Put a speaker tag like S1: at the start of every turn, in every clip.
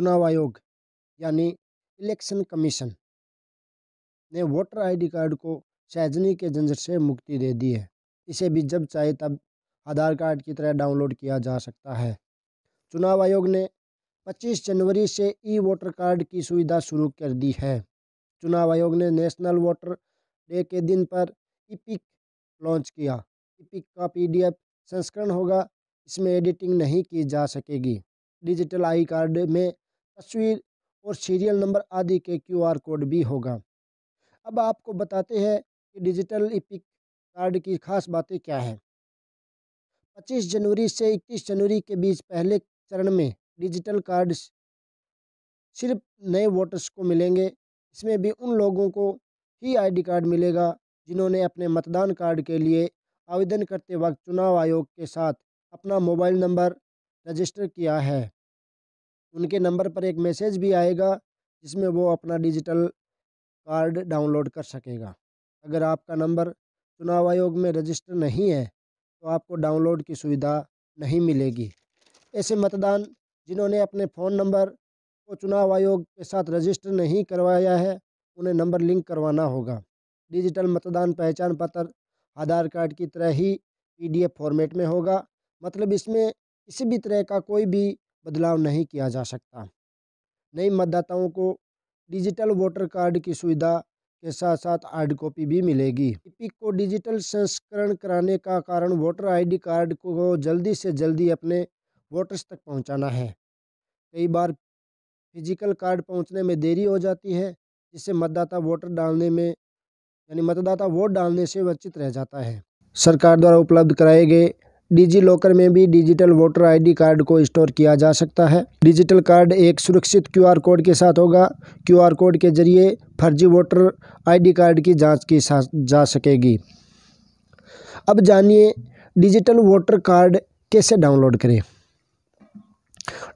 S1: चुनाव आयोग यानी इलेक्शन कमीशन ने वोटर आईडी कार्ड को सहजनी के झंझट से मुक्ति दे दी है इसे भी जब चाहे तब आधार कार्ड की तरह डाउनलोड किया जा सकता है चुनाव आयोग ने 25 जनवरी से ई वोटर कार्ड की सुविधा शुरू कर दी है चुनाव आयोग ने नेशनल वोटर डे के दिन पर इपिक लॉन्च किया इपिक का पीडीएफ संस्करण होगा इसमें एडिटिंग नहीं की जा सकेगी डिजिटल आई कार्ड में तस्वीर और सीरियल नंबर आदि के क्यूआर कोड भी होगा अब आपको बताते हैं कि डिजिटल इपिक कार्ड की खास बातें क्या हैं 25 जनवरी से 31 जनवरी के बीच पहले चरण में डिजिटल कार्ड सिर्फ नए वोटर्स को मिलेंगे इसमें भी उन लोगों को ही आईडी कार्ड मिलेगा जिन्होंने अपने मतदान कार्ड के लिए आवेदन करते वक्त चुनाव आयोग के साथ अपना मोबाइल नंबर रजिस्टर किया है उनके नंबर पर एक मैसेज भी आएगा जिसमें वो अपना डिजिटल कार्ड डाउनलोड कर सकेगा अगर आपका नंबर चुनाव आयोग में रजिस्टर नहीं है तो आपको डाउनलोड की सुविधा नहीं मिलेगी ऐसे मतदान जिन्होंने अपने फ़ोन नंबर को चुनाव आयोग के साथ रजिस्टर नहीं करवाया है उन्हें नंबर लिंक करवाना होगा डिजिटल मतदान पहचान पत्र आधार कार्ड की तरह ही पीडीएफ फॉर्मेट में होगा मतलब इसमें किसी भी तरह का कोई भी बदलाव नहीं किया जा सकता नई मतदाताओं को डिजिटल वोटर कार्ड की सुविधा के साथ साथ हार्ड कॉपी भी मिलेगी इपिक को डिजिटल संस्करण कराने का कारण वोटर आईडी कार्ड को जल्दी से जल्दी अपने वोटर्स तक पहुंचाना है कई बार फिजिकल कार्ड पहुंचने में देरी हो जाती है जिससे मतदाता वोटर डालने में यानी मतदाता वोट डालने से वंचित रह जाता है सरकार द्वारा उपलब्ध कराए गए डिजी लॉकर में भी डिजिटल वोटर आईडी कार्ड को स्टोर किया जा सकता है डिजिटल कार्ड एक सुरक्षित क्यूआर कोड के साथ होगा क्यूआर कोड के जरिए फर्जी वोटर आईडी कार्ड की जांच की जा सकेगी अब जानिए डिजिटल वोटर कार्ड कैसे डाउनलोड करें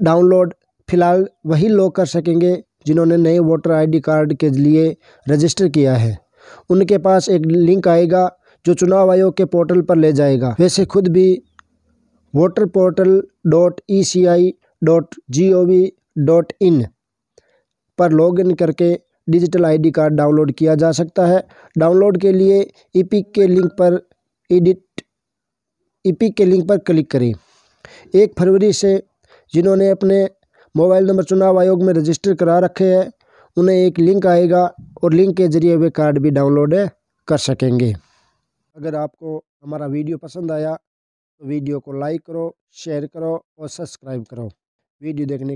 S1: डाउनलोड फिलहाल वही लोग कर सकेंगे जिन्होंने नए वोटर आईडी कार्ड के लिए रजिस्टर किया है उनके पास एक लिंक आएगा जो चुनाव आयोग के पोर्टल पर ले जाएगा वैसे खुद भी voter portal dot E C I dot G O V dot in पर लॉगिन करके डिजिटल आईडी कार्ड डाउनलोड किया जा सकता है डाउनलोड के लिए ईपिक e के लिंक पर एडिट ईपिक e के लिंक पर क्लिक करें एक फरवरी से जिन्होंने अपने मोबाइल नंबर चुनाव आयोग में रजिस्टर करा रखे हैं उन्हें एक लिंक आएगा और लिंक के ज़रिए वे कार्ड भी डाउनलोड कर सकेंगे अगर आपको हमारा वीडियो पसंद आया तो वीडियो को लाइक करो शेयर करो और सब्सक्राइब करो वीडियो देखने